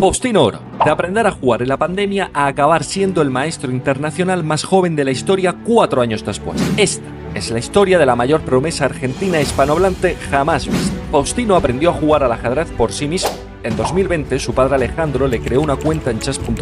Faustino Oro, de aprender a jugar en la pandemia a acabar siendo el maestro internacional más joven de la historia cuatro años después. Esta es la historia de la mayor promesa argentina hispanohablante jamás vista. Faustino aprendió a jugar al ajedrez por sí mismo. En 2020, su padre Alejandro le creó una cuenta en chess.com.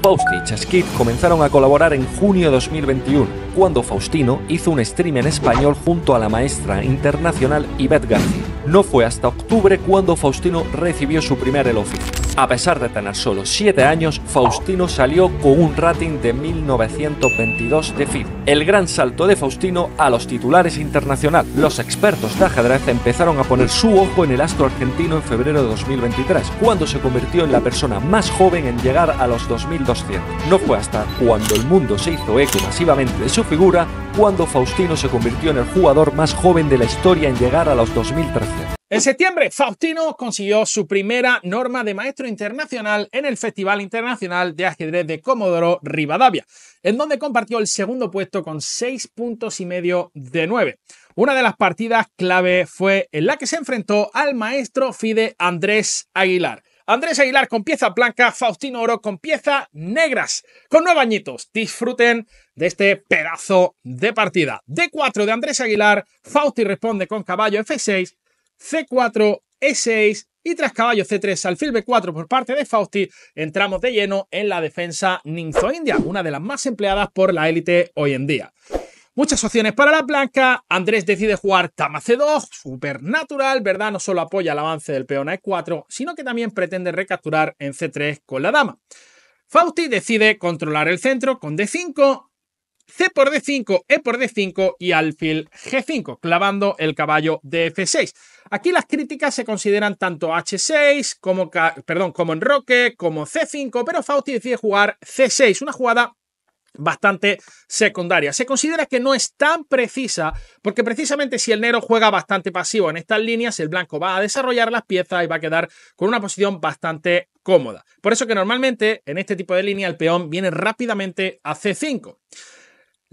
Faustino y Chesskid comenzaron a colaborar en junio de 2021, cuando Faustino hizo un stream en español junto a la maestra internacional Yvette García. No fue hasta octubre cuando Faustino recibió su primer elogio. A pesar de tener solo 7 años, Faustino salió con un rating de 1922 de FIFA. El gran salto de Faustino a los titulares internacional. Los expertos de ajedrez empezaron a poner su ojo en el astro argentino en febrero de 2023, cuando se convirtió en la persona más joven en llegar a los 2200. No fue hasta cuando el mundo se hizo eco masivamente de su figura, cuando Faustino se convirtió en el jugador más joven de la historia en llegar a los 2300. En septiembre, Faustino consiguió su primera norma de maestro internacional en el Festival Internacional de Ajedrez de Comodoro Rivadavia, en donde compartió el segundo puesto con seis puntos y medio de 9. Una de las partidas clave fue en la que se enfrentó al maestro FIDE Andrés Aguilar. Andrés Aguilar con pieza blanca, Faustino Oro con pieza negras. Con nueve añitos, disfruten de este pedazo de partida. D4 de Andrés Aguilar, Fausti responde con caballo F6 C4, E6 y tras caballo C3 alfil B4 por parte de Fausti, entramos de lleno en la defensa Ninzo India, una de las más empleadas por la élite hoy en día. Muchas opciones para la blanca. Andrés decide jugar Tama C2, natural, ¿verdad? No solo apoya el avance del peón a E4, sino que también pretende recapturar en C3 con la dama. Fausti decide controlar el centro con D5 C por D5, E por D5 y alfil G5, clavando el caballo de F6. Aquí las críticas se consideran tanto H6 como, perdón, como enroque, como C5, pero Fausti decide jugar C6, una jugada bastante secundaria. Se considera que no es tan precisa porque precisamente si el negro juega bastante pasivo en estas líneas, el blanco va a desarrollar las piezas y va a quedar con una posición bastante cómoda. Por eso que normalmente en este tipo de línea el peón viene rápidamente a C5.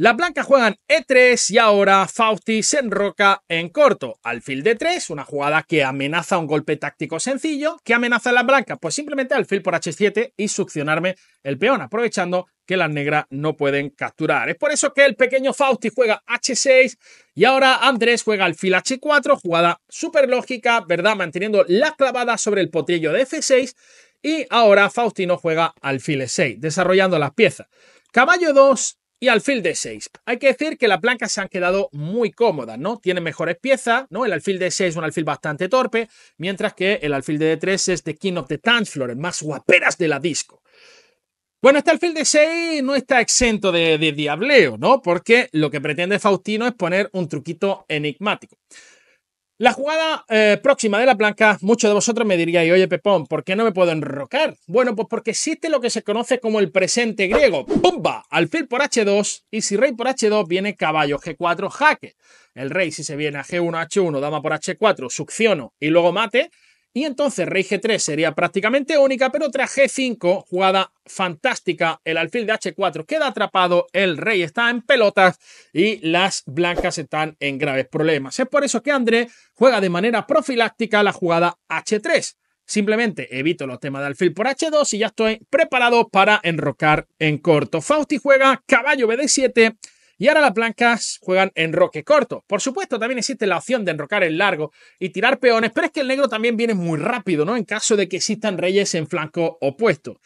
Las blancas juegan E3 y ahora Fausti se enroca en corto. Alfil de 3, una jugada que amenaza un golpe táctico sencillo. ¿Qué amenaza a las blancas? Pues simplemente alfil por H7 y succionarme el peón, aprovechando que las negras no pueden capturar. Es por eso que el pequeño Fausti juega H6 y ahora Andrés juega alfil H4, jugada súper lógica, ¿verdad? Manteniendo la clavada sobre el potrillo de F6 y ahora no juega alfil E6, desarrollando las piezas. Caballo 2 y alfil de 6. Hay que decir que las blancas se han quedado muy cómodas, ¿no? Tienen mejores piezas, ¿no? El alfil de 6 es un alfil bastante torpe, mientras que el alfil de 3 es de King of the Dance el más guaperas de la disco. Bueno, este alfil de 6 no está exento de diableo, ¿no? Porque lo que pretende Faustino es poner un truquito enigmático. La jugada eh, próxima de la blanca, muchos de vosotros me diríais, oye Pepón, ¿por qué no me puedo enrocar? Bueno, pues porque existe lo que se conoce como el presente griego. ¡Pumba! Alfil por H2 y si rey por H2 viene caballo G4 jaque. El rey si se viene a G1 H1, dama por H4, succiono y luego mate. Y entonces rey G3 sería prácticamente única, pero tras G5, jugada fantástica, el alfil de H4 queda atrapado, el rey está en pelotas y las blancas están en graves problemas. Es por eso que André juega de manera profiláctica la jugada H3. Simplemente evito los temas de alfil por H2 y ya estoy preparado para enrocar en corto. Fausti juega caballo BD7 y ahora las blancas juegan enroque corto. Por supuesto, también existe la opción de enrocar el largo y tirar peones, pero es que el negro también viene muy rápido, ¿no? En caso de que existan reyes en flanco opuesto.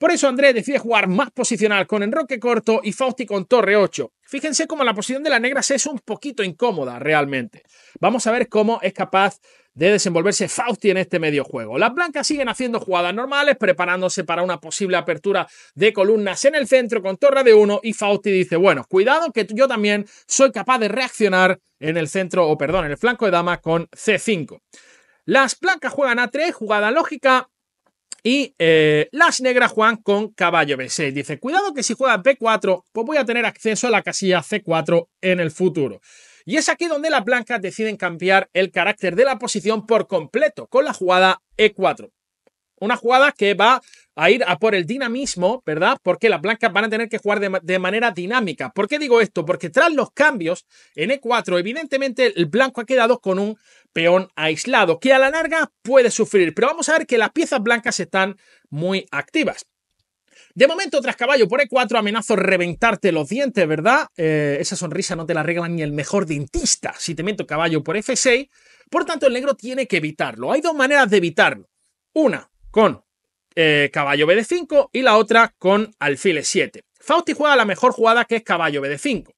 Por eso Andrés decide jugar más posicional con enroque corto y Fausti con torre 8. Fíjense cómo la posición de la negra es un poquito incómoda realmente. Vamos a ver cómo es capaz de desenvolverse Fausti en este medio juego. Las blancas siguen haciendo jugadas normales, preparándose para una posible apertura de columnas en el centro con torre de 1... y Fausti dice, bueno, cuidado que yo también soy capaz de reaccionar en el centro, o perdón, en el flanco de dama con C5. Las blancas juegan a 3, jugada lógica, y eh, las negras juegan con caballo B6. Dice, cuidado que si juega B4, pues voy a tener acceso a la casilla C4 en el futuro. Y es aquí donde las blancas deciden cambiar el carácter de la posición por completo con la jugada E4. Una jugada que va a ir a por el dinamismo, ¿verdad? Porque las blancas van a tener que jugar de, manera dinámica. ¿Por qué digo esto? Porque tras los cambios en E4, evidentemente el blanco ha quedado con un peón aislado, que a la larga puede sufrir. Pero vamos a ver que las piezas blancas están muy activas. De momento, tras caballo por E4, amenazo reventarte los dientes, ¿verdad? Eh, esa sonrisa no te la arregla ni el mejor dentista si te meto caballo por F6. Por tanto, el negro tiene que evitarlo. Hay dos maneras de evitarlo. Una con eh, caballo BD5 y la otra con alfil 7 e Fausti juega la mejor jugada que es caballo BD5.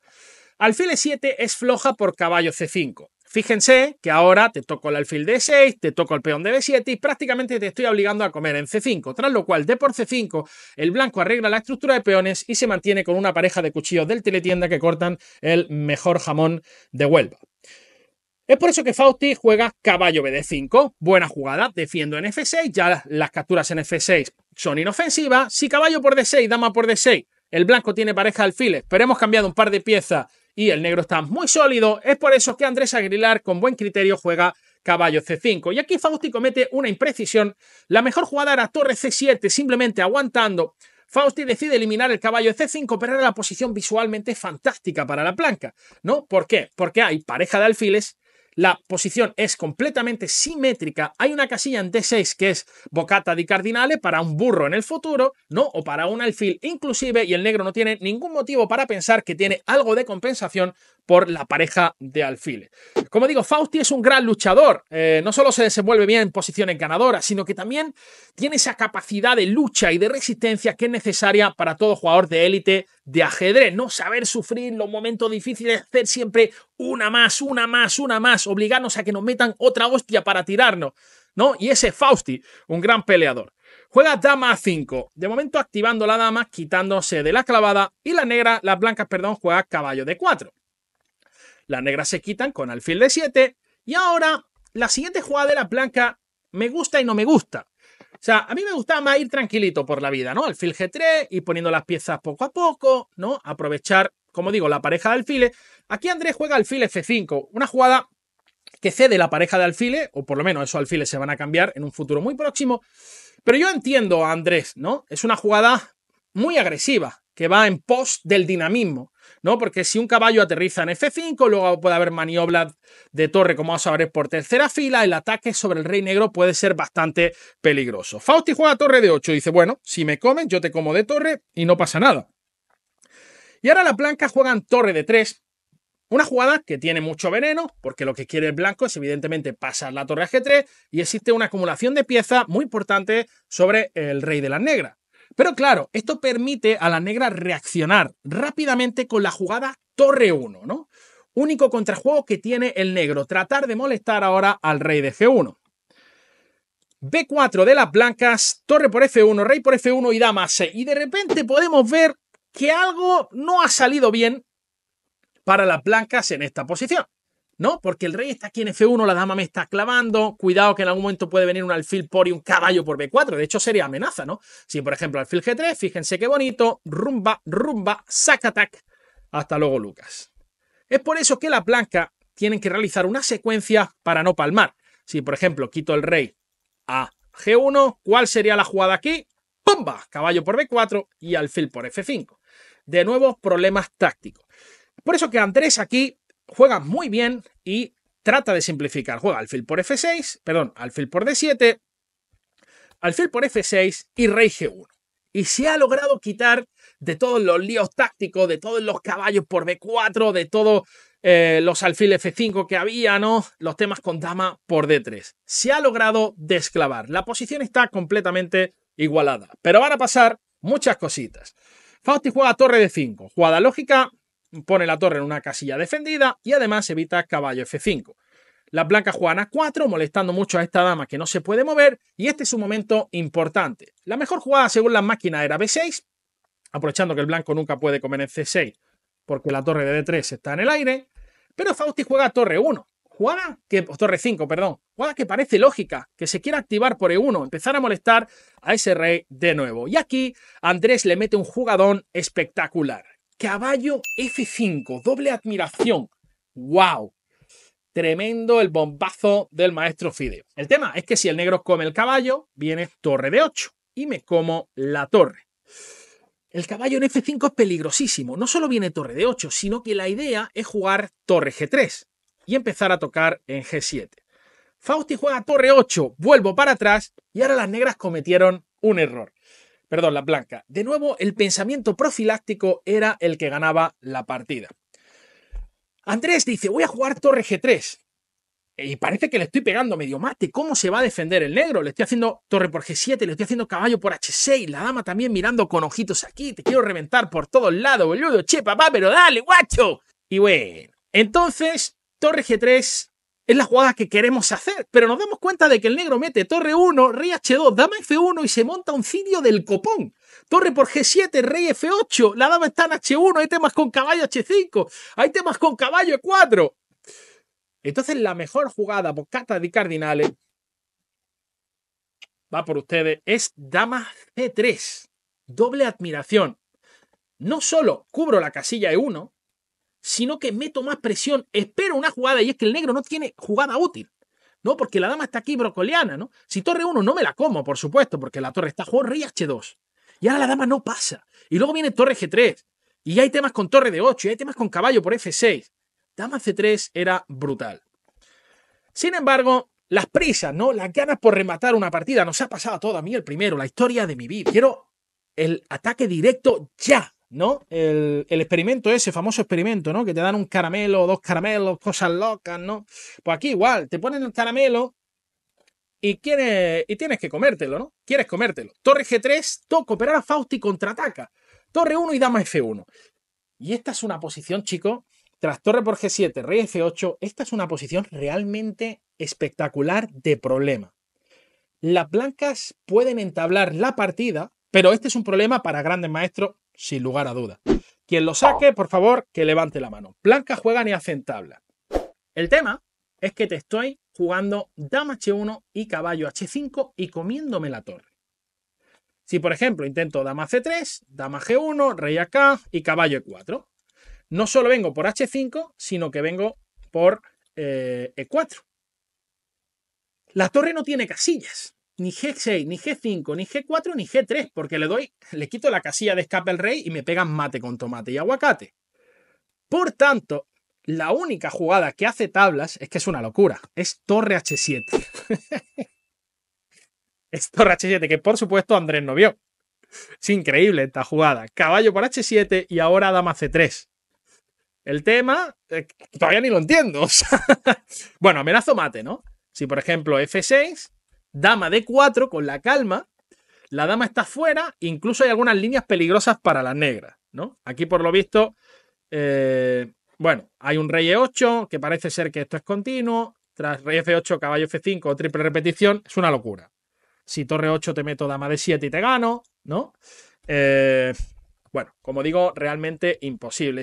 Alfil 7 e es floja por caballo C5. Fíjense que ahora te toco el alfil de 6 te toco el peón de B7 y prácticamente te estoy obligando a comer en C5, tras lo cual de por C5 el blanco arregla la estructura de peones y se mantiene con una pareja de cuchillos del teletienda que cortan el mejor jamón de Huelva. Es por eso que Fausti juega caballo BD5. Buena jugada, defiendo en F6, ya las capturas en F6 son inofensivas. Si caballo por D6, dama por D6, el blanco tiene pareja de alfiles, pero hemos cambiado un par de piezas y el negro está muy sólido. Es por eso que Andrés Aguilar con buen criterio juega caballo C5. Y aquí Fausti comete una imprecisión. La mejor jugada era torre C7, simplemente aguantando. Fausti decide eliminar el caballo C5, pero era la posición visualmente fantástica para la planca. ¿no? ¿Por qué? Porque hay pareja de alfiles la posición es completamente simétrica. Hay una casilla en D6 que es bocata di cardinale para un burro en el futuro, ¿no? O para un alfil inclusive, y el negro no tiene ningún motivo para pensar que tiene algo de compensación por la pareja de alfiles. Como digo, Fausti es un gran luchador. Eh, no solo se desenvuelve bien en posiciones ganadoras, sino que también tiene esa capacidad de lucha y de resistencia que es necesaria para todo jugador de élite de ajedrez. No saber sufrir los momentos difíciles, hacer siempre una más, una más, una más, obligarnos a que nos metan otra hostia para tirarnos. ¿no? Y ese Fausti, un gran peleador. Juega dama a 5. De momento activando la dama, quitándose de la clavada. Y la negra, las blancas, perdón, juega caballo de 4. Las negras se quitan con alfil de 7. Y ahora, la siguiente jugada de la blanca me gusta y no me gusta. O sea, a mí me gustaba más ir tranquilito por la vida, ¿no? Alfil G3, ir poniendo las piezas poco a poco, ¿no? Aprovechar, como digo, la pareja de alfiles. Aquí Andrés juega alfil F5, una jugada que cede la pareja de alfiles, o por lo menos esos alfiles se van a cambiar en un futuro muy próximo. Pero yo entiendo a Andrés, ¿no? Es una jugada muy agresiva, que va en pos del dinamismo. ¿no? Porque si un caballo aterriza en F5, luego puede haber maniobras de torre, como vamos a ver, por tercera fila, el ataque sobre el rey negro puede ser bastante peligroso. Fausti juega torre de 8 y dice, bueno, si me comen, yo te como de torre y no pasa nada. Y ahora las blancas juegan torre de 3, una jugada que tiene mucho veneno, porque lo que quiere el blanco es evidentemente pasar la torre a G3 y existe una acumulación de piezas muy importante sobre el rey de las negras. Pero claro, esto permite a la negra reaccionar rápidamente con la jugada torre 1, ¿no? Único contrajuego que tiene el negro, tratar de molestar ahora al rey de f 1 B4 de las blancas, torre por F1, rey por F1 y dama C. Y de repente podemos ver que algo no ha salido bien para las blancas en esta posición. No, porque el rey está aquí en F1, la dama me está clavando, cuidado que en algún momento puede venir un alfil por y un caballo por B4, de hecho sería amenaza, ¿no? Si por ejemplo alfil G3, fíjense qué bonito, rumba, rumba, tac. hasta luego Lucas. Es por eso que la blanca tienen que realizar una secuencia para no palmar. Si por ejemplo quito el rey a G1, ¿cuál sería la jugada aquí? ¡Pumba! Caballo por B4 y alfil por F5. De nuevo, problemas tácticos. Por eso que Andrés aquí juega muy bien y trata de simplificar. Juega alfil por F6, perdón, alfil por D7, alfil por F6 y rey G1. Y se ha logrado quitar de todos los líos tácticos, de todos los caballos por B4, de todos eh, los alfiles F5 que había, ¿no? Los temas con dama por D3. Se ha logrado desclavar. La posición está completamente igualada. Pero van a pasar muchas cositas. Fausti juega torre de 5. Jugada lógica pone la torre en una casilla defendida y además evita caballo f5. Las blancas juegan a 4, molestando mucho a esta dama que no se puede mover, y este es un momento importante. La mejor jugada según las máquinas era b6, aprovechando que el blanco nunca puede comer en c6, porque la torre de d3 está en el aire, pero Fausti juega torre 1, jugada que, torre 5, perdón, jugada que parece lógica, que se quiera activar por E1, empezar a molestar a ese rey de nuevo. Y aquí Andrés le mete un jugadón espectacular. Caballo F5, doble admiración. ¡Wow! Tremendo el bombazo del maestro Fideo. El tema es que si el negro come el caballo, viene torre de 8 y me como la torre. El caballo en F5 es peligrosísimo. No solo viene torre de 8, sino que la idea es jugar torre G3 y empezar a tocar en G7. Fausti juega torre 8, vuelvo para atrás y ahora las negras cometieron un error perdón, la blanca. De nuevo, el pensamiento profiláctico era el que ganaba la partida. Andrés dice, voy a jugar torre G3. Y parece que le estoy pegando medio mate. ¿Cómo se va a defender el negro? Le estoy haciendo torre por G7, le estoy haciendo caballo por H6, la dama también mirando con ojitos aquí. Te quiero reventar por todos lados, boludo. Che, papá, pero dale, guacho. Y bueno, entonces, torre G3 es la jugada que queremos hacer, pero nos damos cuenta de que el negro mete torre 1, rey h2, dama f1 y se monta un cirio del copón. Torre por g7, rey f8, la dama está en h1, hay temas con caballo h5, hay temas con caballo e4. Entonces la mejor jugada por cartas de cardinales va por ustedes, es dama c3. Doble admiración. No solo cubro la casilla E1, sino que meto más presión, espero una jugada y es que el negro no tiene jugada útil. ¿no? Porque la dama está aquí brocoliana, ¿no? Si torre 1 no me la como, por supuesto, porque la torre está jugando rey h2. Y ahora la dama no pasa. Y luego viene torre g3. Y hay temas con torre de 8, y hay temas con caballo por f6. Dama c3 era brutal. Sin embargo, las prisas, ¿no? Las ganas por rematar una partida. Nos ha pasado todo a mí el primero, la historia de mi vida. Quiero el ataque directo ya. ¿no? El, el, experimento ese, famoso experimento, ¿no? Que te dan un caramelo, dos caramelos, cosas locas, ¿no? Pues aquí igual, te ponen el caramelo y, y tienes que comértelo, ¿no? Quieres comértelo. Torre G3, toco, operar a Fausti contraataca. Torre 1 y dama F1. Y esta es una posición, chicos, tras torre por G7, rey F8, esta es una posición realmente espectacular de problema. Las blancas pueden entablar la partida, pero este es un problema para grandes maestros sin lugar a duda. Quien lo saque, por favor, que levante la mano. Blanca juega ni hacen tabla. El tema es que te estoy jugando dama h1 y caballo h5 y comiéndome la torre. Si, por ejemplo, intento dama c3, dama g1, rey AK y caballo e4. No solo vengo por h5, sino que vengo por e4. Eh, e la torre no tiene casillas ni G6, ni G5, ni G4, ni G3, porque le doy, le quito la casilla de escape al rey y me pegan mate con tomate y aguacate. Por tanto, la única jugada que hace tablas es que es una locura. Es torre H7. es torre H7, que por supuesto Andrés no vio. Es increíble esta jugada. Caballo por H7 y ahora dama C3. El tema, eh, todavía ni lo entiendo. bueno, amenazo mate, ¿no? Si por ejemplo F6, dama de 4 con la calma. La dama está fuera, incluso hay algunas líneas peligrosas para las negras, ¿no? Aquí por lo visto, eh, bueno, hay un rey E8 que parece ser que esto es continuo. Tras rey F8, caballo F5 triple repetición, es una locura. Si torre 8 te meto dama de 7 y te gano, ¿no? Eh, bueno, como digo, realmente imposible,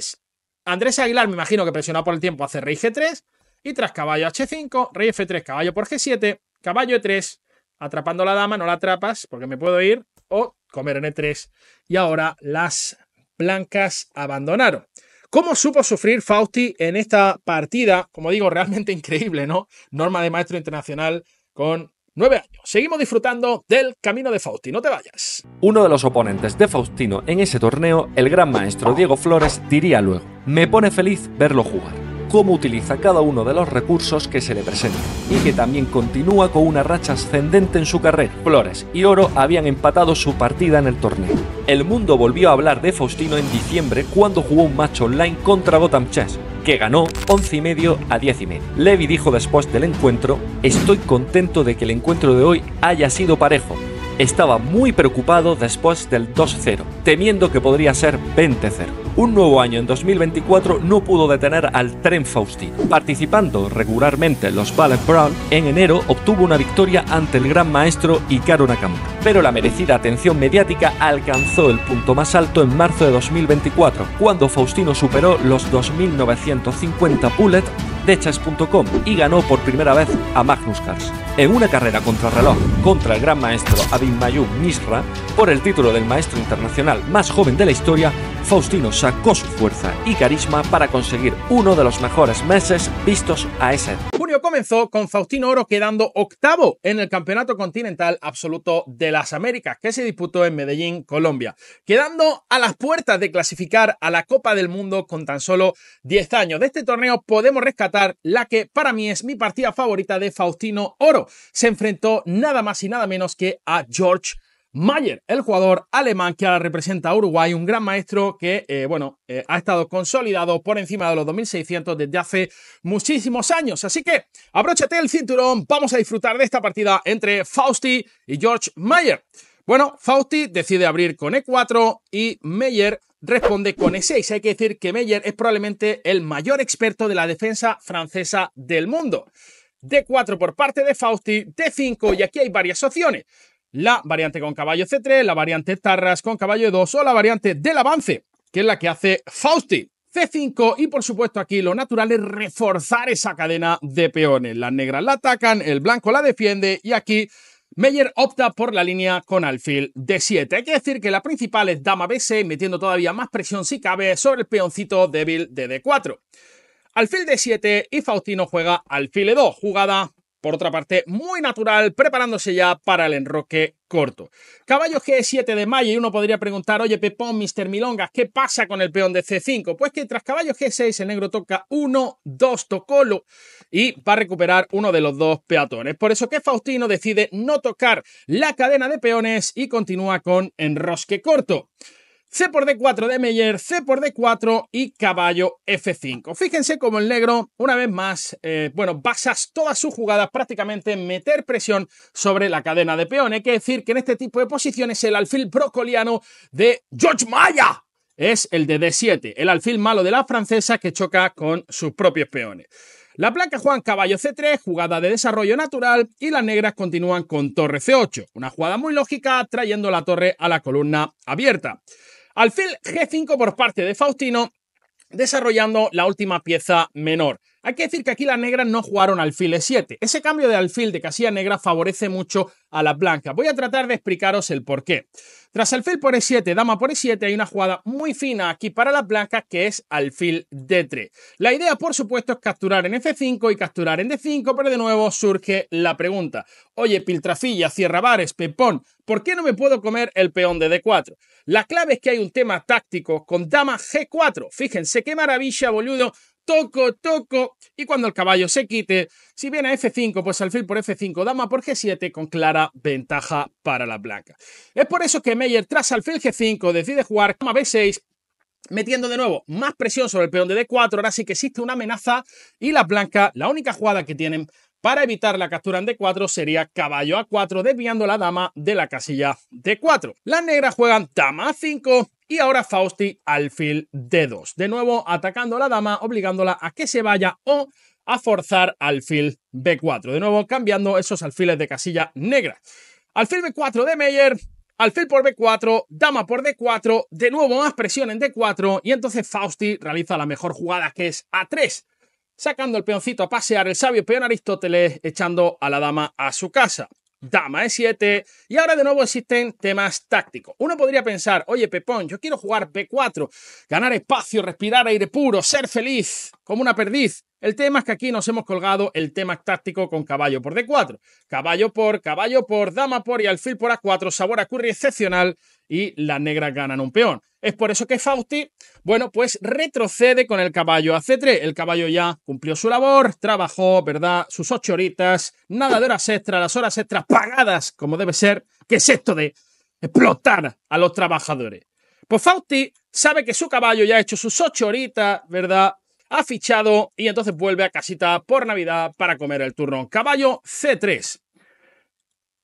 Andrés Aguilar, me imagino que presionado por el tiempo, hace rey G3. Y tras caballo H5, rey F3, caballo por G7, Caballo E3. Atrapando a la dama, no la atrapas porque me puedo ir. O comer en E3. Y ahora las blancas abandonaron. ¿Cómo supo sufrir Fausti en esta partida? Como digo, realmente increíble, ¿no? Norma de maestro internacional con nueve años. Seguimos disfrutando del camino de Fausti, no te vayas. Uno de los oponentes de Faustino en ese torneo, el gran maestro Diego Flores, diría luego, me pone feliz verlo jugar cómo utiliza cada uno de los recursos que se le presentan y que también continúa con una racha ascendente en su carrera. Flores y Oro habían empatado su partida en el torneo. El mundo volvió a hablar de Faustino en diciembre cuando jugó un match online contra Gotham Chess, que ganó 11 y medio a 10 y medio. Levy dijo después del encuentro, estoy contento de que el encuentro de hoy haya sido parejo. Estaba muy preocupado después del 2-0, temiendo que podría ser 20-0 un nuevo año en 2024 no pudo detener al tren Faustino. Participando regularmente en los Ballet Brown, en enero obtuvo una victoria ante el gran maestro Hikaru Nakamura. Pero la merecida atención mediática alcanzó el punto más alto en marzo de 2024, cuando Faustino superó los 2.950 bullet de chess.com y ganó por primera vez a Magnus Carlsen. En una carrera contrarreloj contra el gran maestro Abhimanyu Misra por el título del maestro internacional más joven de la historia, Faustino con su fuerza y carisma para conseguir uno de los mejores meses vistos a ese. Junio comenzó con Faustino Oro quedando octavo en el Campeonato Continental Absoluto de las Américas que se disputó en Medellín, Colombia, quedando a las puertas de clasificar a la Copa del Mundo con tan solo 10 años. De este torneo podemos rescatar la que para mí es mi partida favorita de Faustino Oro. Se enfrentó nada más y nada menos que a George Mayer, el jugador alemán que ahora representa a Uruguay, un gran maestro que, eh, bueno, eh, ha estado consolidado por encima de los 2.600 desde hace muchísimos años. Así que abróchate el cinturón, vamos a disfrutar de esta partida entre Fausti y George Mayer. Bueno, Fausti decide abrir con E4 y Meyer responde con E6. Hay que decir que Meyer es probablemente el mayor experto de la defensa francesa del mundo. D4 por parte de Fausti, D5 y aquí hay varias opciones la variante con caballo C3, la variante Tarras con caballo E2 o la variante del avance, que es la que hace Fausti. C5 y por supuesto aquí lo natural es reforzar esa cadena de peones. Las negras la atacan, el blanco la defiende y aquí Meyer opta por la línea con alfil d 7. Hay que decir que la principal es dama B6 metiendo todavía más presión si cabe sobre el peoncito débil de D4. Alfil D7 y Faustino juega alfil E2, jugada por otra parte, muy natural, preparándose ya para el enroque corto. Caballo G7 de mayo y uno podría preguntar, oye Pepón, Mr. Milongas, ¿qué pasa con el peón de C5? Pues que tras caballo G6 el negro toca 1, 2, tocolo y va a recuperar uno de los dos peatones. Por eso que Faustino decide no tocar la cadena de peones y continúa con enrosque corto. C por D4 de Meyer, C por D4 y caballo F5. Fíjense cómo el negro, una vez más, eh, bueno, basas todas sus jugadas prácticamente en meter presión sobre la cadena de peones. Hay que decir que en este tipo de posiciones el alfil brocoliano de George Maya es el de D7, el alfil malo de la francesa que choca con sus propios peones. La blanca juega caballo C3, jugada de desarrollo natural, y las negras continúan con torre C8, una jugada muy lógica trayendo la torre a la columna abierta. Alfil G5 por parte de Faustino, desarrollando la última pieza menor. Hay que decir que aquí las negras no jugaron alfil E7. Ese cambio de alfil de casilla negra favorece mucho a las blancas. Voy a tratar de explicaros el por qué. Tras alfil por E7, dama por E7, hay una jugada muy fina aquí para las blancas que es alfil D3. La idea, por supuesto, es capturar en F5 y capturar en D5, pero de nuevo surge la pregunta. Oye, Piltrafilla, Cierra Bares, Pepón, ¿por qué no me puedo comer el peón de D4? La clave es que hay un tema táctico con dama G4. Fíjense qué maravilla, boludo toco, toco. Y cuando el caballo se quite, si viene pues a F5, pues alfil por F5, dama por G7, con clara ventaja para las blancas. Es por eso que Meyer, tras alfil G5, decide jugar dama B6, metiendo de nuevo más presión sobre el peón de D4. Ahora sí que existe una amenaza y la blanca la única jugada que tienen para evitar la captura en D4 sería caballo A4, desviando la dama de la casilla D4. Las negras juegan dama A5, y ahora Fausti alfil D2. De nuevo atacando a la dama, obligándola a que se vaya o a forzar alfil B4. De nuevo cambiando esos alfiles de casilla negra. Alfil B4 de Meyer, alfil por B4, dama por D4, de nuevo más presión en D4 y entonces Fausti realiza la mejor jugada que es A3, sacando el peoncito a pasear el sabio peón Aristóteles echando a la dama a su casa dama E7. Y ahora de nuevo existen temas tácticos. Uno podría pensar, oye Pepón, yo quiero jugar B4, ganar espacio, respirar aire puro, ser feliz, como una perdiz. El tema es que aquí nos hemos colgado el tema táctico con caballo por D4, caballo por, caballo por, dama por y alfil por A4, sabor a curry excepcional y las negras ganan un peón. Es por eso que Fausti, bueno, pues retrocede con el caballo a C3. El caballo ya cumplió su labor, trabajó, ¿verdad? Sus ocho horitas, nada de horas extras, las horas extras pagadas como debe ser. Que es esto de explotar a los trabajadores? Pues Fausti sabe que su caballo ya ha hecho sus ocho horitas, ¿verdad? Ha fichado y entonces vuelve a casita por Navidad para comer el turno. Caballo C3.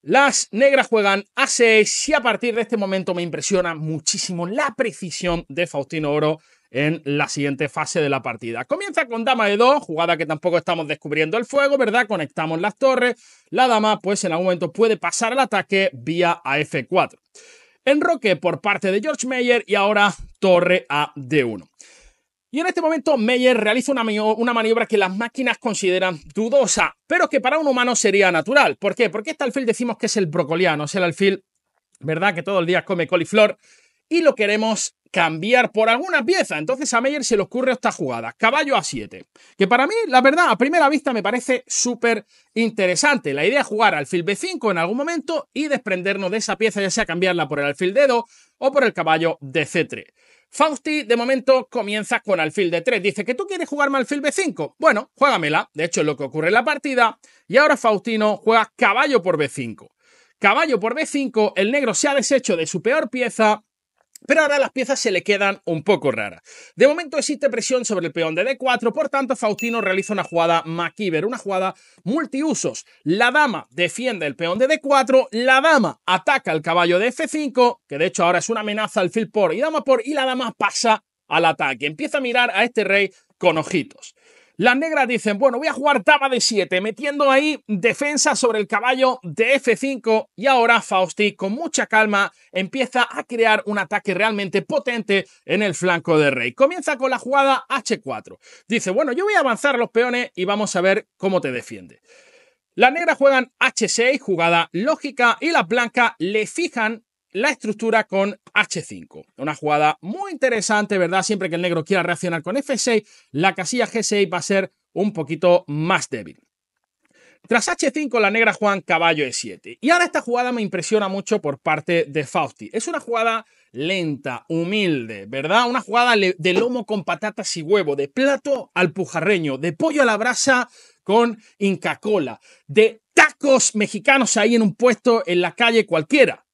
Las negras juegan a 6 y a partir de este momento me impresiona muchísimo la precisión de Faustino Oro en la siguiente fase de la partida. Comienza con dama de 2, jugada que tampoco estamos descubriendo el fuego, ¿verdad? Conectamos las torres. La dama pues en algún momento puede pasar al ataque vía a F4. Enroque por parte de George Meyer y ahora torre a D1. Y en este momento Meyer realiza una, maniobra que las máquinas consideran dudosa, pero que para un humano sería natural. ¿Por qué? Porque este alfil decimos que es el brocoliano, es el alfil, ¿verdad? Que todo el día come coliflor y lo queremos cambiar por alguna pieza. Entonces a Meyer se le ocurre esta jugada, caballo a 7, que para mí, la verdad, a primera vista me parece súper interesante. La idea es jugar alfil B5 en algún momento y desprendernos de esa pieza, ya sea cambiarla por el alfil dedo o por el caballo de C3. Fausti, de momento, comienza con alfil de 3. Dice que tú quieres jugarme alfil b5. Bueno, juégamela. De hecho, es lo que ocurre en la partida. Y ahora Faustino juega caballo por b5. Caballo por b5, el negro se ha deshecho de su peor pieza pero ahora las piezas se le quedan un poco raras. De momento existe presión sobre el peón de D4, por tanto Faustino realiza una jugada MacIver, una jugada multiusos. La dama defiende el peón de D4, la dama ataca el caballo de F5, que de hecho ahora es una amenaza al fil por y dama por, y la dama pasa al ataque. Empieza a mirar a este rey con ojitos. Las negras dicen, bueno, voy a jugar dama de 7, metiendo ahí defensa sobre el caballo de F5 y ahora Fausti con mucha calma empieza a crear un ataque realmente potente en el flanco de rey. Comienza con la jugada H4. Dice, bueno, yo voy a avanzar los peones y vamos a ver cómo te defiende. Las negras juegan H6, jugada lógica, y las blancas le fijan la estructura con H5. Una jugada muy interesante, ¿verdad? Siempre que el negro quiera reaccionar con F6, la casilla G6 va a ser un poquito más débil. Tras H5, la negra juega caballo E7. Y ahora esta jugada me impresiona mucho por parte de Fausti. Es una jugada lenta, humilde, ¿verdad? Una jugada de lomo con patatas y huevo, de plato al pujarreño, de pollo a la brasa con Inca Cola, de tacos mexicanos ahí en un puesto en la calle cualquiera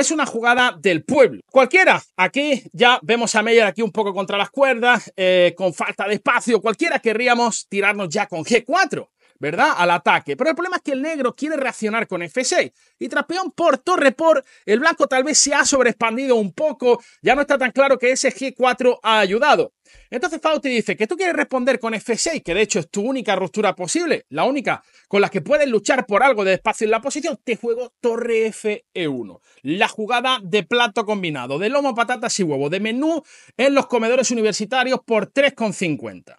es una jugada del pueblo. Cualquiera. Aquí ya vemos a Meyer aquí un poco contra las cuerdas, eh, con falta de espacio. Cualquiera querríamos tirarnos ya con G4. ¿verdad? Al ataque. Pero el problema es que el negro quiere reaccionar con F6 y tras peón por torre por, el blanco tal vez se ha sobreexpandido un poco, ya no está tan claro que ese G4 ha ayudado. Entonces Fauti dice que tú quieres responder con F6, que de hecho es tu única ruptura posible, la única con la que puedes luchar por algo de espacio en la posición, te juego torre F1. La jugada de plato combinado, de lomo, patatas y huevo, de menú en los comedores universitarios por 3,50.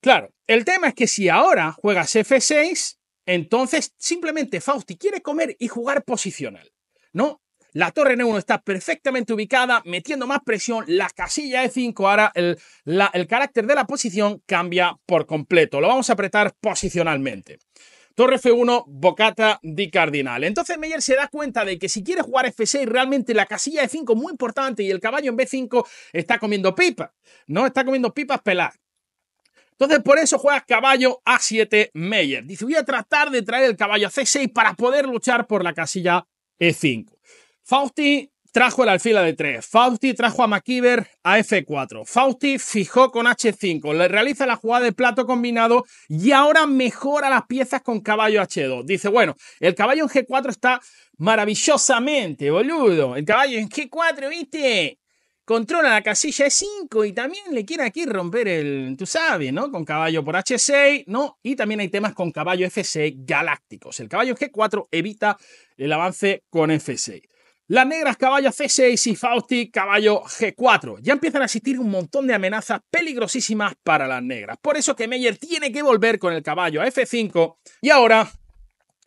Claro, el tema es que si ahora juegas F6, entonces simplemente Fausti quiere comer y jugar posicional. No, la torre en 1 e está perfectamente ubicada, metiendo más presión. La casilla E5, ahora el, carácter de la posición cambia por completo. Lo vamos a apretar posicionalmente. Torre F1, bocata di cardinal. Entonces Meyer se da cuenta de que si quiere jugar F6, realmente la casilla E5 es muy importante y el caballo en B5 está comiendo pipas. No está comiendo pipas peladas. Entonces, por eso juega caballo A7 Meyer. Dice, voy a tratar de traer el caballo a C6 para poder luchar por la casilla E5. Fausti trajo el alfil a D3. Fausti trajo a McKeever a F4. Fausti fijó con H5. Le realiza la jugada de plato combinado y ahora mejora las piezas con caballo H2. Dice, bueno, el caballo en G4 está maravillosamente, boludo. El caballo en G4, ¿viste? controla la casilla E5 y también le quiere aquí romper el, tú sabes, ¿no? Con caballo por H6, ¿no? Y también hay temas con caballo F6 galácticos. El caballo G4 evita el avance con F6. Las negras caballo C6 y Fausti caballo G4. Ya empiezan a existir un montón de amenazas peligrosísimas para las negras. Por eso que Meyer tiene que volver con el caballo a F5. Y ahora,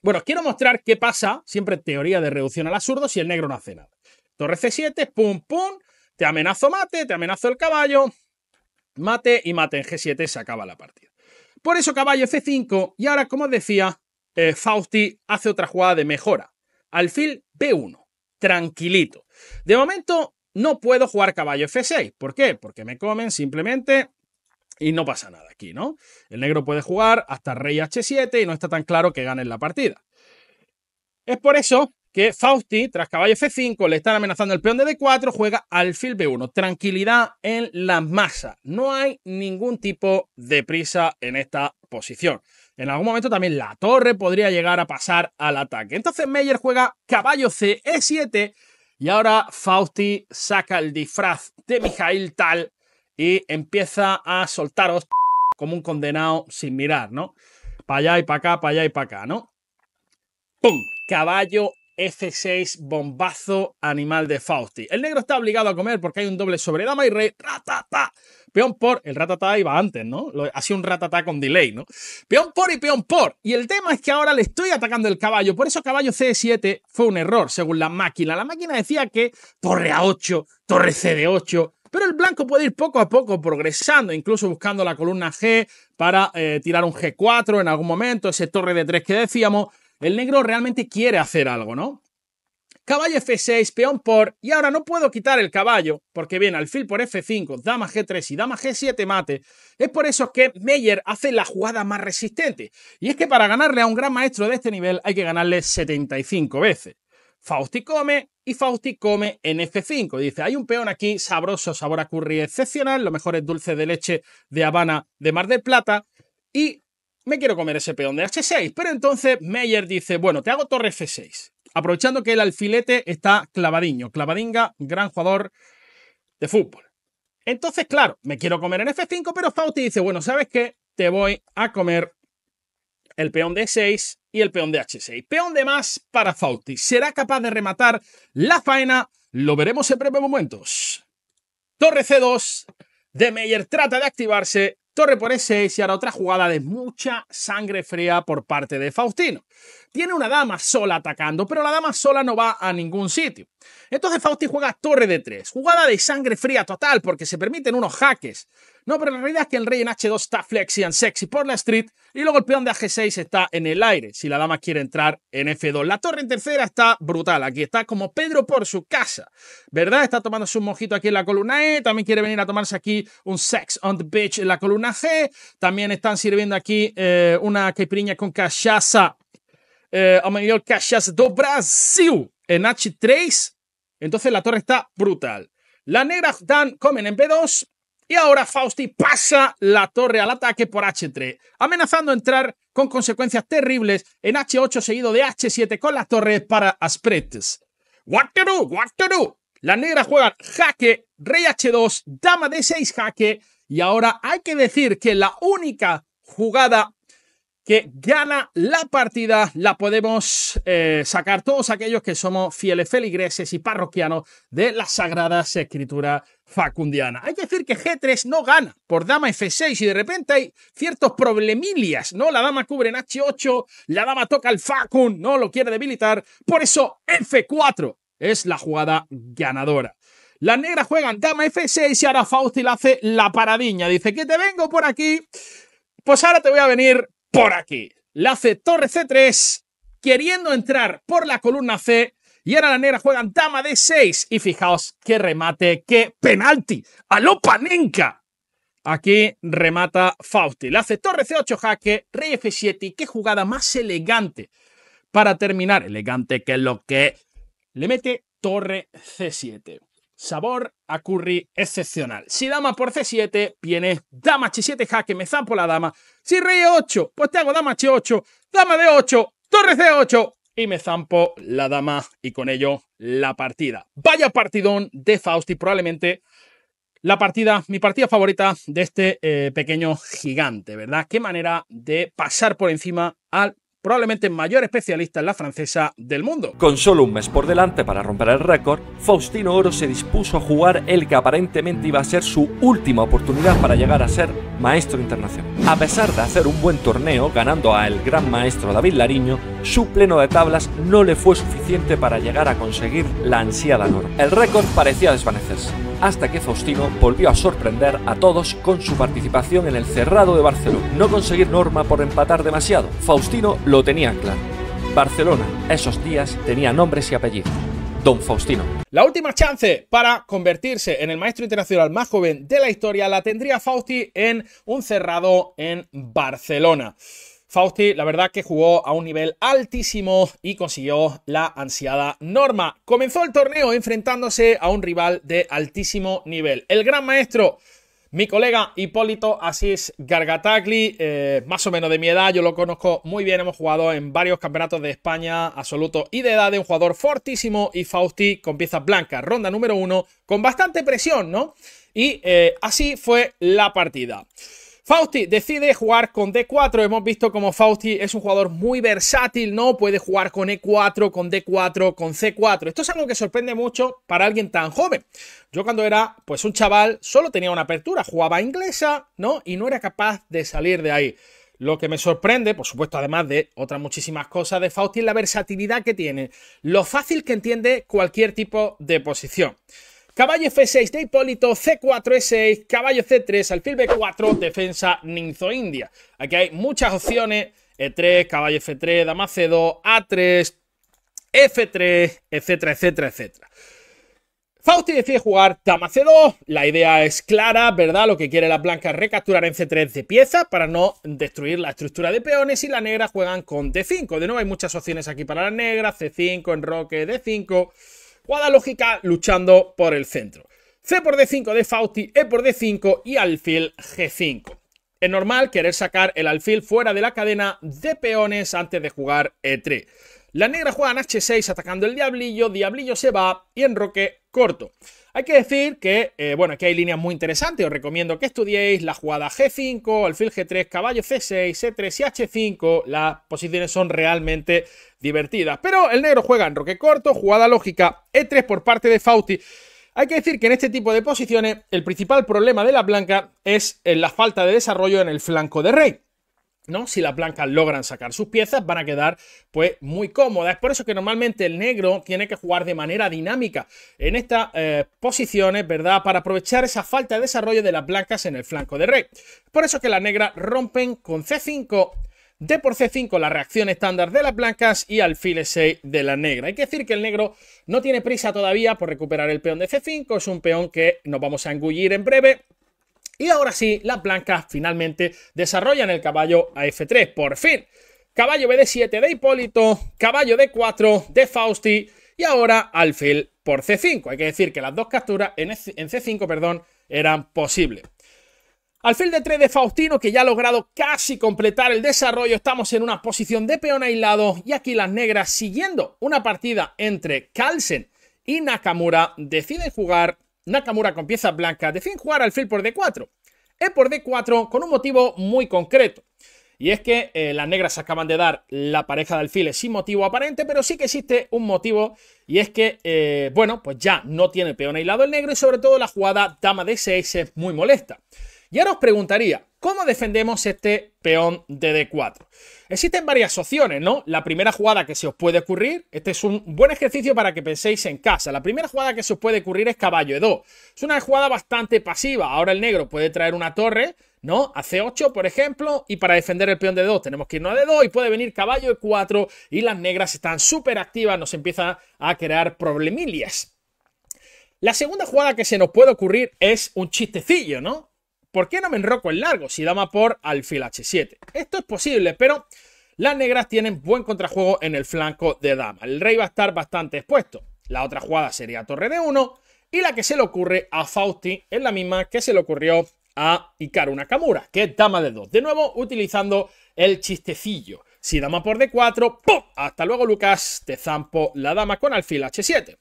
bueno, quiero mostrar qué pasa, siempre teoría de reducción al absurdo, si el negro no hace nada. Torre C7, pum, pum. Te amenazo mate, te amenazo el caballo, mate y mate en G7 se acaba la partida. Por eso caballo F5 y ahora, como decía, eh, Fausti hace otra jugada de mejora. Alfil B1, tranquilito. De momento no puedo jugar caballo F6. ¿Por qué? Porque me comen simplemente y no pasa nada aquí, ¿no? El negro puede jugar hasta rey H7 y no está tan claro que gane la partida. Es por eso que Fausti, tras caballo F5, le están amenazando el peón de D4, juega alfil B1. Tranquilidad en la masa. No hay ningún tipo de prisa en esta posición. En algún momento también la torre podría llegar a pasar al ataque. Entonces Meyer juega caballo C 7 e y ahora Fausti saca el disfraz de Mijail Tal y empieza a soltaros como un condenado sin mirar, ¿no? Para allá y para acá, para allá y para acá, ¿no? ¡Pum! Caballo F6 bombazo animal de Fausti. El negro está obligado a comer porque hay un doble sobre dama y rey. Ratata. Peón por. El ratata iba antes, ¿no? lo un ratata con delay, ¿no? Peón por y peón por. Y el tema es que ahora le estoy atacando el caballo. Por eso caballo C7 fue un error, según la máquina. La máquina decía que torre A8, torre C de 8. Pero el blanco puede ir poco a poco progresando, incluso buscando la columna G para eh, tirar un G4 en algún momento, ese torre de 3 que decíamos, el negro realmente quiere hacer algo, ¿no? Caballo F6, peón por... Y ahora no puedo quitar el caballo, porque viene alfil por F5, dama G3 y dama G7 mate. Es por eso que Meyer hace la jugada más resistente. Y es que para ganarle a un gran maestro de este nivel hay que ganarle 75 veces. Fausti come y Fausti come en F5. Dice, hay un peón aquí sabroso, sabor a curry excepcional, lo mejor es dulce de leche de Habana de Mar del Plata. Y me quiero comer ese peón de H6. Pero entonces Meyer dice, bueno, te hago torre F6. Aprovechando que el alfilete está clavadiño. Clavadinga, gran jugador de fútbol. Entonces, claro, me quiero comer en F5, pero Fauti dice, bueno, ¿sabes qué? Te voy a comer el peón de 6 y el peón de H6. Peón de más para Fauti. ¿Será capaz de rematar la faena? Lo veremos en breves momentos. Torre C2 de Meyer trata de activarse Torre por ese y hará otra jugada de mucha sangre fría por parte de Faustino tiene una dama sola atacando, pero la dama sola no va a ningún sitio. Entonces Fausti juega torre de 3, jugada de sangre fría total porque se permiten unos jaques. No, pero la realidad es que el rey en H2 está flexi and sexy por la street y luego el peón de g 6 está en el aire si la dama quiere entrar en F2. La torre en tercera está brutal. Aquí está como Pedro por su casa, ¿verdad? Está tomándose un mojito aquí en la columna E. También quiere venir a tomarse aquí un sex on the beach en la columna G. También están sirviendo aquí eh, una capriña con cachaza eh, Cashas do Brasil en H3. Entonces la torre está brutal. La negra Dan Comen en B2. Y e ahora Fausti pasa la torre al ataque por H3, amenazando entrar con consecuencias terribles en H8 seguido de H7 con la torre para Aspretes. What to do, what to do. Las negras juegan jaque, rey H2, dama D6 jaque. Y ahora hay que decir que la única jugada que gana la partida la podemos eh, sacar todos aquellos que somos fieles feligreses y parroquianos de la sagrada escritura facundiana. Hay que decir que G3 no gana por dama F6 y de repente hay ciertos problemillas, ¿no? La dama cubre en H8, la dama toca el facun no lo quiere debilitar, por eso F4 es la jugada ganadora. Las negras juegan dama F6 y ahora Faustil hace la paradiña. Dice que te vengo por aquí. Pues ahora te voy a venir por aquí. La hace torre C3, queriendo entrar por la columna C. Y ahora la negra juegan dama d 6. Y fijaos qué remate, qué penalti. A lo Aquí remata Fausti. La hace torre C8 jaque, rey F7. y qué jugada más elegante para terminar. Elegante que es lo que Le mete torre C7 sabor a curry excepcional. Si dama por c7, viene dama h7 jaque, me zampo la dama. Si rey 8 pues te hago dama h8, dama d8, torre c8 y me zampo la dama y con ello la partida. Vaya partidón de Fausti, probablemente la partida, mi partida favorita de este eh, pequeño gigante, ¿verdad? Qué manera de pasar por encima al probablemente mayor especialista en la francesa del mundo. Con solo un mes por delante para romper el récord, Faustino Oro se dispuso a jugar el que aparentemente iba a ser su última oportunidad para llegar a ser maestro internacional. A pesar de hacer un buen torneo, ganando a gran maestro David Lariño, su pleno de tablas no le fue suficiente para llegar a conseguir la ansiada norma. El récord parecía desvanecerse, hasta que Faustino volvió a sorprender a todos con su participación en el cerrado de Barcelona. No conseguir norma por empatar demasiado, Faustino lo tenía claro. Barcelona, esos días, tenía nombres y apellidos. Don Faustino. La última chance para convertirse en el maestro internacional más joven de la historia la tendría Fausti en un cerrado en Barcelona. Fausti, la verdad que jugó a un nivel altísimo y consiguió la ansiada norma. Comenzó el torneo enfrentándose a un rival de altísimo nivel. El gran maestro mi colega Hipólito Asís Gargatagli, eh, más o menos de mi edad, yo lo conozco muy bien, hemos jugado en varios campeonatos de España absoluto y de edad de un jugador fortísimo y Fausti con piezas blancas, ronda número uno, con bastante presión, ¿no? Y eh, así fue la partida. Fausti decide jugar con D4. Hemos visto como Fausti es un jugador muy versátil, ¿no? Puede jugar con E4, con D4, con C4. Esto es algo que sorprende mucho para alguien tan joven. Yo cuando era pues un chaval solo tenía una apertura, jugaba inglesa, ¿no? Y no era capaz de salir de ahí. Lo que me sorprende, por supuesto, además de otras muchísimas cosas de Fausti, es la versatilidad que tiene, lo fácil que entiende cualquier tipo de posición. Caballo F6 de Hipólito, C4, E6, caballo C3, alfil B4, defensa ninzo india. Aquí hay muchas opciones, E3, caballo F3, dama C2, A3, F3, etcétera, etcétera, etcétera. Fausti decide jugar dama C2, la idea es clara, ¿verdad? Lo que quiere la blanca es recapturar en C3 de pieza para no destruir la estructura de peones y la negra juegan con D5. De nuevo hay muchas opciones aquí para la negra, C5, enroque, D5 lógica luchando por el centro. C por D5 de Fausti, E por D5 y alfil G5. Es normal querer sacar el alfil fuera de la cadena de peones antes de jugar E3. La negra juega en H6 atacando el diablillo, diablillo se va y enroque corto. Hay que decir que, eh, bueno, aquí hay líneas muy interesantes, os recomiendo que estudiéis la jugada G5, alfil G3, caballo C6, C3 y H5, las posiciones son realmente divertidas. Pero el negro juega enroque corto, jugada lógica, E3 por parte de Fauti. Hay que decir que en este tipo de posiciones el principal problema de la blanca es eh, la falta de desarrollo en el flanco de rey. Si las blancas logran sacar sus piezas, van a quedar pues muy cómodas. por eso que normalmente el negro tiene que jugar de manera dinámica en estas eh, posiciones, ¿verdad? Para aprovechar esa falta de desarrollo de las blancas en el flanco de rey. Por eso que las negras rompen con C5 D por C5 la reacción estándar de las blancas y alfil E6 de la negra. Hay que decir que el negro no tiene prisa todavía por recuperar el peón de C5, es un peón que nos vamos a engullir en breve y ahora sí, las blancas finalmente desarrollan el caballo a F3, por fin. Caballo B 7 de Hipólito, caballo d 4 de Fausti y ahora alfil por C5. Hay que decir que las dos capturas en e, C5 perdón, eran posibles. Alfil de 3 de Faustino, que ya ha logrado casi completar el desarrollo, estamos en una posición de peón aislado y aquí las negras, siguiendo una partida entre Kalsen y Nakamura, deciden jugar Nakamura con blancas, ¿de fin jugar al por D4. Es por D4 con un motivo muy concreto. Y es que eh, las negras acaban de dar la pareja de alfiles sin motivo aparente, pero sí que existe un motivo. Y es que, eh, bueno, pues ya no tiene peón aislado el negro y sobre todo la jugada dama de 6 es muy molesta. Y ahora os preguntaría, ¿Cómo defendemos este peón de D4? Existen varias opciones, ¿no? La primera jugada que se os puede ocurrir, este es un buen ejercicio para que penséis en casa. La primera jugada que se os puede ocurrir es caballo E2. Es una jugada bastante pasiva. Ahora el negro puede traer una torre, ¿no? A C8, por ejemplo, y para defender el peón de 2 tenemos que irnos a D2 y puede venir caballo E4 y las negras están súper activas, nos empieza a crear problemillas. La segunda jugada que se nos puede ocurrir es un chistecillo, ¿no? ¿Por qué no me enroco el largo si dama por alfil h7? Esto es posible, pero las negras tienen buen contrajuego en el flanco de dama. El rey va a estar bastante expuesto. La otra jugada sería torre de 1 y la que se le ocurre a Fausti es la misma que se le ocurrió a Hikaru Nakamura, que es dama de 2. De nuevo, utilizando el chistecillo. Si dama por d4, ¡pum! Hasta luego, Lucas, te zampo la dama con alfil h7.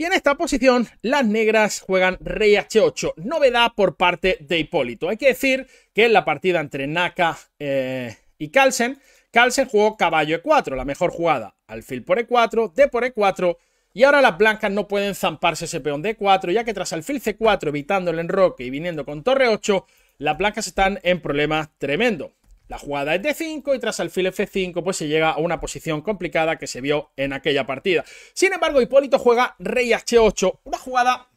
Y en esta posición, las negras juegan rey h8, novedad por parte de Hipólito. Hay que decir que en la partida entre Naka eh, y Carlsen, Carlsen jugó caballo e4, la mejor jugada. Alfil por e4, d por e4, y ahora las blancas no pueden zamparse ese peón d4, e ya que tras alfil c4, evitando el enroque y viniendo con torre 8, las blancas están en problemas tremendo. La jugada es de 5 y tras alfil F5 pues se llega a una posición complicada que se vio en aquella partida. Sin embargo, Hipólito juega rey H8, una jugada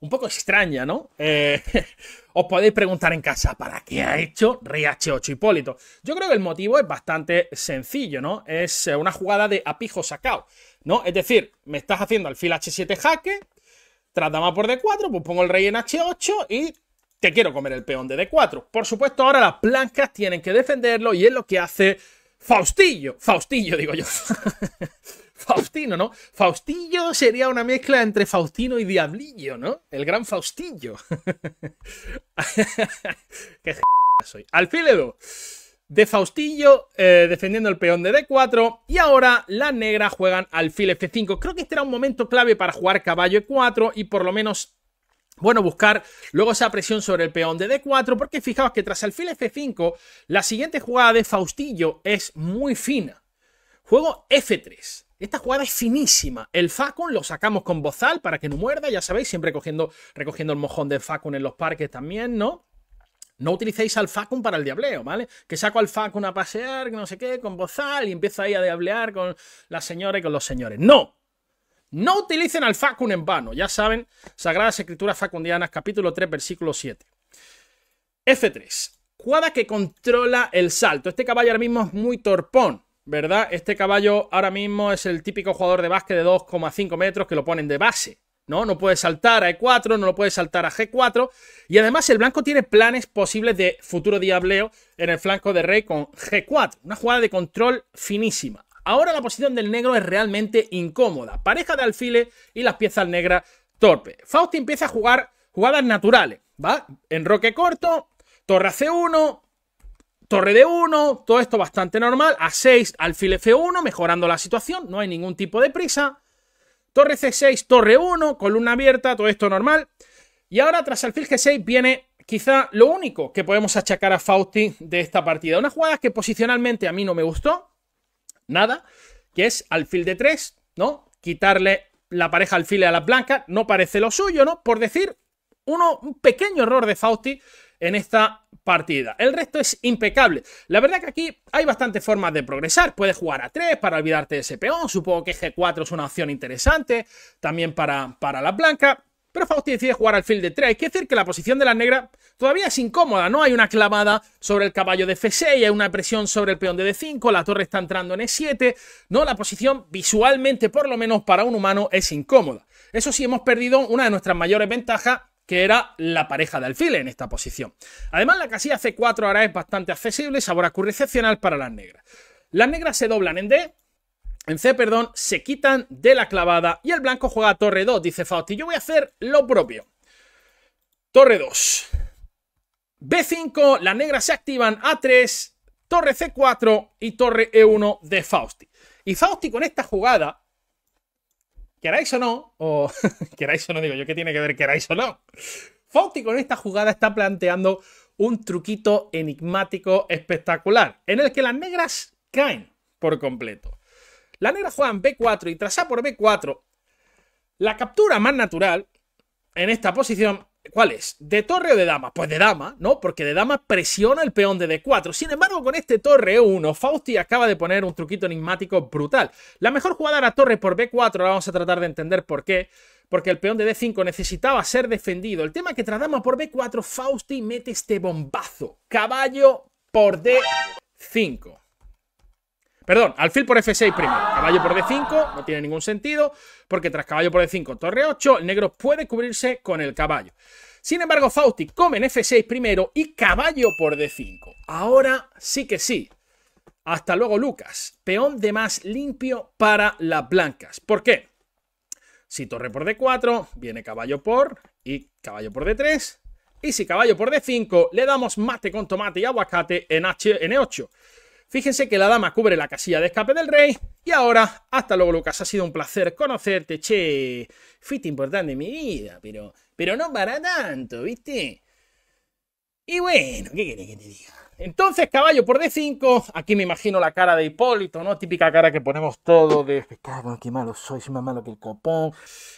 un poco extraña, ¿no? Eh, os podéis preguntar en casa, ¿para qué ha hecho rey H8 Hipólito? Yo creo que el motivo es bastante sencillo, ¿no? Es eh, una jugada de apijo sacado, ¿no? Es decir, me estás haciendo alfil H7 jaque, tras dama por D4, pues pongo el rey en H8 y te quiero comer el peón de D4. Por supuesto, ahora las blancas tienen que defenderlo y es lo que hace Faustillo. Faustillo, digo yo. Faustino, ¿no? Faustillo sería una mezcla entre Faustino y Diablillo, ¿no? El gran Faustillo. Qué soy. E2. de Faustillo eh, defendiendo el peón de D4 y ahora las negras juegan alfil F5. Creo que este era un momento clave para jugar caballo E4 y por lo menos bueno, buscar luego esa presión sobre el peón de D4, porque fijaos que tras el alfil F5, la siguiente jugada de Faustillo es muy fina. Juego F3. Esta jugada es finísima. El Facun lo sacamos con bozal para que no muerda, ya sabéis, siempre recogiendo el mojón del Facun en los parques también, ¿no? No utilicéis al Facun para el diableo, ¿vale? Que saco al Facun a pasear, no sé qué, con bozal y empiezo ahí a diablear con las señoras y con los señores. ¡No! No utilicen al facun en vano, ya saben, Sagradas Escrituras Facundianas, capítulo 3, versículo 7. F3. jugada que controla el salto. Este caballo ahora mismo es muy torpón, ¿verdad? Este caballo ahora mismo es el típico jugador de básquet de 2,5 metros que lo ponen de base. ¿no? No puede saltar a E4, no lo puede saltar a G4. Y además el blanco tiene planes posibles de futuro diableo en el flanco de rey con G4. Una jugada de control finísima. Ahora la posición del negro es realmente incómoda. Pareja de alfiles y las piezas negras torpe. Fausti empieza a jugar jugadas naturales, ¿va? Enroque corto, torre C1, torre D1, todo esto bastante normal. A6, alfil F1, mejorando la situación, no hay ningún tipo de prisa. Torre C6, torre 1, columna abierta, todo esto normal. Y ahora tras alfil G6 viene quizá lo único que podemos achacar a Fausti de esta partida. Una jugada que posicionalmente a mí no me gustó, nada, que es alfil de 3, ¿no? Quitarle la pareja alfil a las blancas, no parece lo suyo, ¿no? Por decir uno, un pequeño error de Fausti en esta partida. El resto es impecable. La verdad que aquí hay bastantes formas de progresar. Puedes jugar a 3 para olvidarte de ese peón. Supongo que G4 es una opción interesante también para, para la blanca. Pero Fausti decide jugar al field de 3. que decir que la posición de las negras todavía es incómoda, ¿no? Hay una clavada sobre el caballo de F6, hay una presión sobre el peón de D5, la torre está entrando en E7, ¿no? La posición visualmente, por lo menos para un humano, es incómoda. Eso sí, hemos perdido una de nuestras mayores ventajas, que era la pareja de alfiles en esta posición. Además, la casilla C4 ahora es bastante accesible, sabor a excepcional para las negras. Las negras se doblan en D, en C, perdón, se quitan de la clavada y el blanco juega a torre 2, dice Fausti. Yo voy a hacer lo propio. Torre 2. B5, las negras se activan, A3, torre C4 y torre E1 de Fausti. Y Fausti con esta jugada, queráis o no, o queráis o no, digo yo, ¿qué tiene que ver queráis o no? Fausti con esta jugada está planteando un truquito enigmático espectacular, en el que las negras caen por completo. La negra juega en B4 y tras A por B4, la captura más natural en esta posición, ¿cuál es? ¿De torre o de dama? Pues de dama, ¿no? Porque de dama presiona el peón de D4. Sin embargo, con este torre 1, Fausti acaba de poner un truquito enigmático brutal. La mejor jugada era torre por B4, ahora vamos a tratar de entender por qué porque el peón de D5 necesitaba ser defendido. El tema es que tras dama por B4, Fausti mete este bombazo. Caballo por D5. Perdón, alfil por F6 primero, caballo por D5, no tiene ningún sentido, porque tras caballo por D5, torre 8, el negro puede cubrirse con el caballo. Sin embargo, Fausti come F6 primero y caballo por D5. Ahora sí que sí. Hasta luego, Lucas. Peón de más limpio para las blancas. ¿Por qué? Si torre por D4, viene caballo por y caballo por D3. Y si caballo por D5, le damos mate con tomate y aguacate en, H en E8. Fíjense que la dama cubre la casilla de escape del rey. Y ahora, hasta luego, Lucas. Ha sido un placer conocerte, che. fit importante en mi vida, pero, pero no para tanto, ¿viste? Y bueno, ¿qué querés que te diga? Entonces, caballo por D5. Aquí me imagino la cara de Hipólito, ¿no? Típica cara que ponemos todo de. qué malo soy, soy más malo que el copón.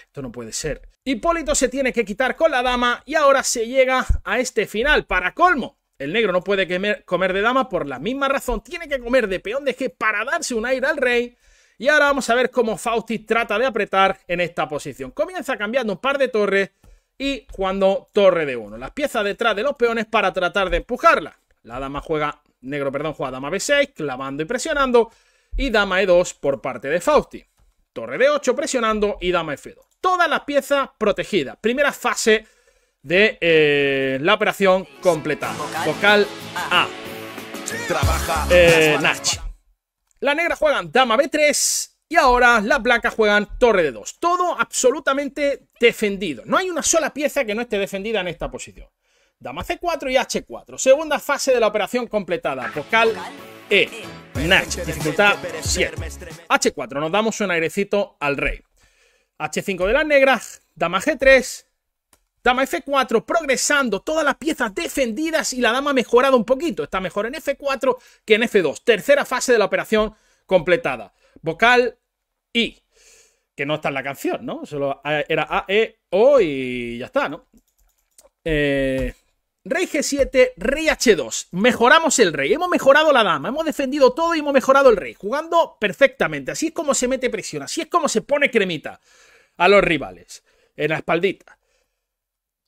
Esto no puede ser. Hipólito se tiene que quitar con la dama y ahora se llega a este final. Para colmo, el negro no puede comer de dama por la misma razón. Tiene que comer de peón de G para darse un aire al rey. Y ahora vamos a ver cómo Fausti trata de apretar en esta posición. Comienza cambiando un par de torres y jugando torre de 1. Las piezas detrás de los peones para tratar de empujarla. La dama juega, negro, perdón, juega dama B6, clavando y presionando. Y dama E2 por parte de Fausti. Torre de 8 presionando y dama F2. Todas las piezas protegidas. Primera fase de eh, la operación completada. Vocal A. Eh, Natch. La negra juegan dama B3 y ahora las blancas juegan torre de 2. Todo absolutamente defendido. No hay una sola pieza que no esté defendida en esta posición. Dama C4 y H4. Segunda fase de la operación completada. Vocal E. Natch. Dificultad 7. H4. Nos damos un airecito al rey. H5 de las negras. Dama G3. Dama F4, progresando, todas las piezas defendidas y la dama mejorada un poquito. Está mejor en F4 que en F2. Tercera fase de la operación completada. Vocal I, que no está en la canción, ¿no? Solo eh, era A, E, O y ya está, ¿no? Eh, rey G7, Rey H2. Mejoramos el rey. Hemos mejorado la dama. Hemos defendido todo y hemos mejorado el rey. Jugando perfectamente. Así es como se mete presión. Así es como se pone cremita a los rivales. En la espaldita.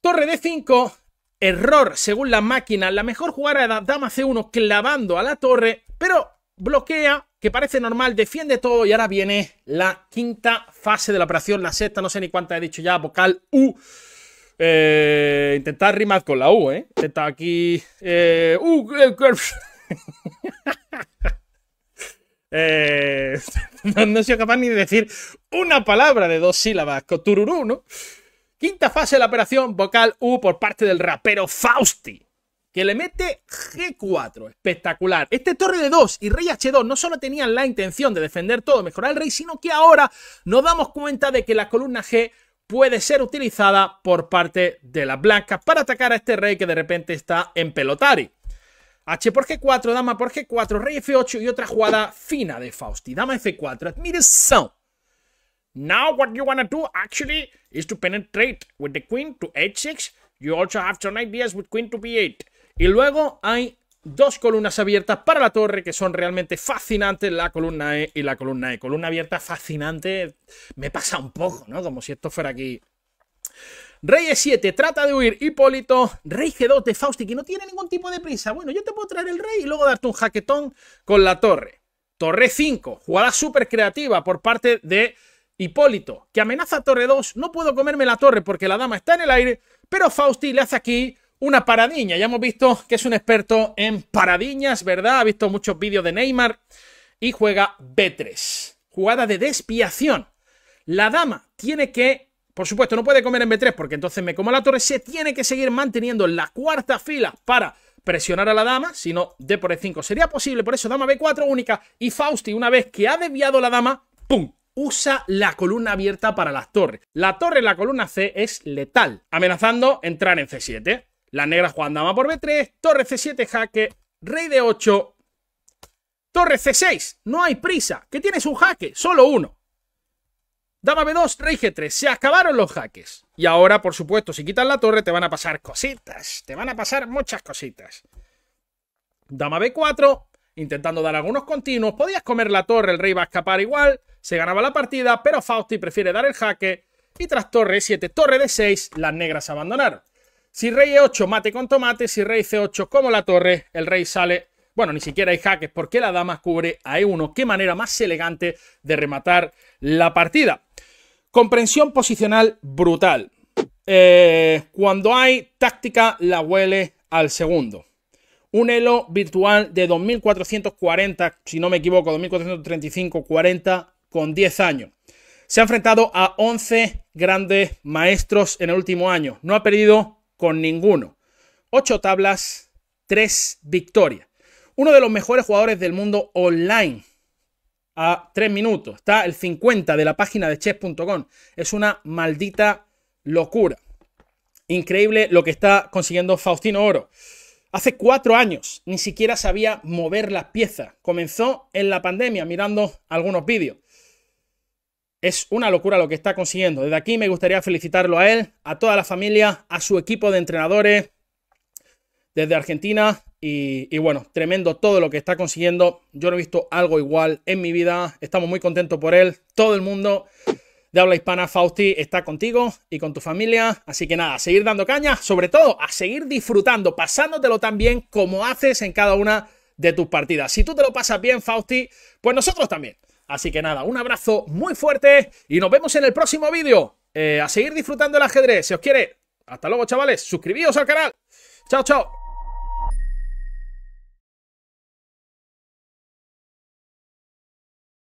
Torre d 5 error según la máquina. La mejor jugada era dama C1 clavando a la torre, pero bloquea, que parece normal, defiende todo y ahora viene la quinta fase de la operación, la sexta, no sé ni cuánta he dicho ya, vocal U. Eh, intentar rimar con la U, ¿eh? Intentar aquí... Eh, el eh, eh no, he sido capaz ni de decir una palabra de dos sílabas, cotururú, ¿no? Quinta fase de la operación vocal U por parte del rapero Fausti, que le mete G4. Espectacular. Este torre de 2 y rey H2 no solo tenían la intención de defender todo, mejorar el rey, sino que ahora nos damos cuenta de que la columna G puede ser utilizada por parte de las blancas para atacar a este rey que de repente está en pelotari. H por G4, dama por G4, rey F8 y otra jugada fina de Fausti. Dama F4, admiración. Now what you want to do actually is to penetrate with the queen to h6. You also have some ideas with queen to b8. Y luego hay dos columnas abiertas para la torre que son realmente fascinantes, la columna E y la columna E. Columna abierta fascinante me pasa un poco, ¿no? Como si esto fuera aquí. Rey E7 trata de huir Hipólito, Rey G2 de Fausti que no tiene ningún tipo de prisa. Bueno, yo te puedo traer el rey y luego darte un jaquetón con la torre. Torre 5, jugada súper creativa por parte de Hipólito, que amenaza a Torre 2, no puedo comerme la torre porque la dama está en el aire, pero Fausti le hace aquí una paradiña. Ya hemos visto que es un experto en paradiñas, ¿verdad? Ha visto muchos vídeos de Neymar y juega B3. Jugada de despiación. La dama tiene que, por supuesto, no puede comer en B3 porque entonces me como la torre, se tiene que seguir manteniendo en la cuarta fila para presionar a la dama, si no, D por E5 sería posible, por eso dama B4 única y Fausti una vez que ha desviado la dama, ¡pum! usa la columna abierta para las torres. La torre en la columna C es letal, amenazando entrar en C7. Las negras juegan dama por B3, torre C7 jaque, rey de 8 torre C6. No hay prisa, que tienes un jaque, solo uno. Dama B2, rey G3, se acabaron los jaques. Y ahora, por supuesto, si quitas la torre te van a pasar cositas, te van a pasar muchas cositas. Dama B4, intentando dar algunos continuos, podías comer la torre, el rey va a escapar igual, se ganaba la partida, pero Fausti prefiere dar el jaque y tras torre 7 torre de 6 las negras abandonaron. Si rey E8, mate con tomate, si rey C8, como la torre, el rey sale... Bueno, ni siquiera hay jaques porque la dama cubre a E1. Qué manera más elegante de rematar la partida. Comprensión posicional brutal. Eh, cuando hay táctica, la huele al segundo. Un elo virtual de 2440, si no me equivoco, 2435-40 con 10 años. Se ha enfrentado a 11 grandes maestros en el último año. No ha perdido con ninguno. 8 tablas, 3 victorias. Uno de los mejores jugadores del mundo online. A 3 minutos. Está el 50 de la página de chess.com. Es una maldita locura. Increíble lo que está consiguiendo Faustino Oro. Hace cuatro años ni siquiera sabía mover las piezas. Comenzó en la pandemia mirando algunos vídeos. Es una locura lo que está consiguiendo. Desde aquí me gustaría felicitarlo a él, a toda la familia, a su equipo de entrenadores desde Argentina. Y, bueno, tremendo todo lo que está consiguiendo. Yo no he visto algo igual en mi vida. Estamos muy contentos por él. Todo el mundo de habla hispana, Fausti, está contigo y con tu familia. Así que nada, a seguir dando caña, sobre todo a seguir disfrutando, pasándotelo tan bien como haces en cada una de tus partidas. Si tú te lo pasas bien, Fausti, pues nosotros también. Así que nada, un abrazo muy fuerte y nos vemos en el próximo vídeo. Eh, a seguir disfrutando el ajedrez, si os quiere. Hasta luego, chavales. Suscribíos al canal. Chao, chao.